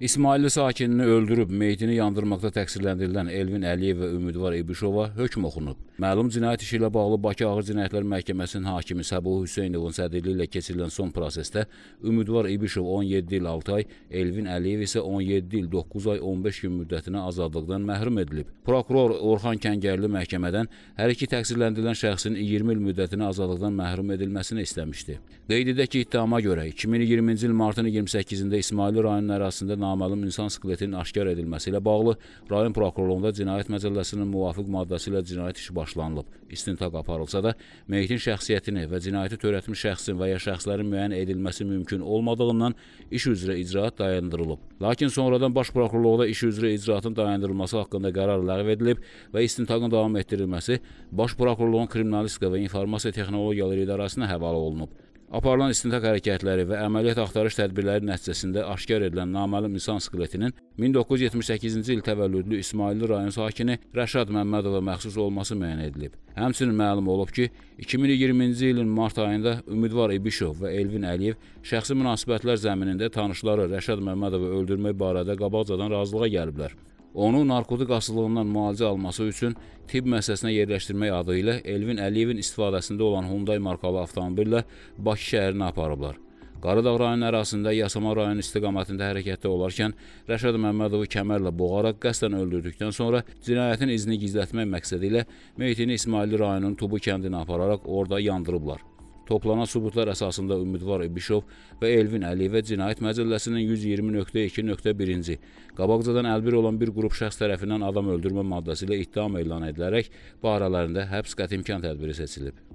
İsmailli sakinini öldürüb, meytini yandırmaqda təqsirləndirilən Elvin Əliyev və Ümidvar İbişova hökm oxunub. Məlum cinayət işi ilə bağlı Bakı Ağır Cinayətlər Məhkəməsinin hakimi Səbuh Hüseynovun sədrliyi ilə keçirilən son prosesdə Ümidvar İbişov 17 il 6 ay, Elvin Əliyev isə 17 il 9 ay 15 gün müddətinə azadlıqdan məhrum edilib. Prokuror Orxan Kəngərli məhkəmədən hər iki təqsirləndirilən şəxsin 20 il müddətinə azadlıqdan məhrum edilməsini istəmişdi. Qeyd edək ki, ittihama görə 2020-ci il martın 28-də İsmailli rayonun ərazisində naməlum insan skeletinin aşkar edilməsi ilə bağlı rayon prokurorluğunda Cinayət Məcəlləsinin müvafiq maddəsi ilə cinayət işi başlanılıb. İstintaq aparılsa da, meyitin şəxsiyyətini və cinayəti törətmiş şəxsin və ya şəxslərin müəyyən edilməsi mümkün olmadığından iş üzrə icraat dayandırılıb. Lakin sonradan Baş Prokurorluğda iş üzrə icraatın dayandırılması haqqında qərar ləğv edilib və istintaqın davam etdirilməsi Baş Prokurorluğun Kriminalistika və İnformasiya Texnologiyaları İdarəsinə həvalə olunub. Aparılan istintaq hərəkətləri və əməliyyat axtarış tədbirləri nəticəsində aşkar edilən naməlum insan skeletinin 1978-ci il təvəllüdlü İsmayıllı rayon sakini Rəşad Məmmədova məxsus olması müəyyən edilib. Həmçinin məlum olub ki, 2020-ci ilin mart ayında Ümidvar İbişov və Elvin Əliyev şəxsi münasibətlər zəminində tanışları Rəşad Məmmədova öldürmək barədə qabaqcadan razılığa gəliblər. Onu narkotik asılılığından müalicə alması üçün tibb müəssisəsinə yerləşdirmək adı ilə Elvin Əliyevin istifadəsində olan Hyundai markalı avtomobillə Bakı şəhərinə aparıblar. Qaradağ rayonu ərazisində Yasama rayonu istiqamətində hərəkətdə olarkən Rəşad Məmmədovu kəmərlə boğaraq qəsdən öldürdükdən sonra cinayətin izini gizlətmək məqsədi ilə meyitini İsmailli rayonunun Tubu kəndinə apararaq orada yandırıblar. Toplanan sübutlar əsasında Ümidvar İbişov və Elvin Əliyevə Cinayət Məcəlləsinin 120.2.1-ci qabaqcadan əlbir olan bir qrup şəxs tərəfindən adam öldürmə maddəsi ilə ittiham elan edilərək barələrində həbs qəti imkan tədbiri seçilib.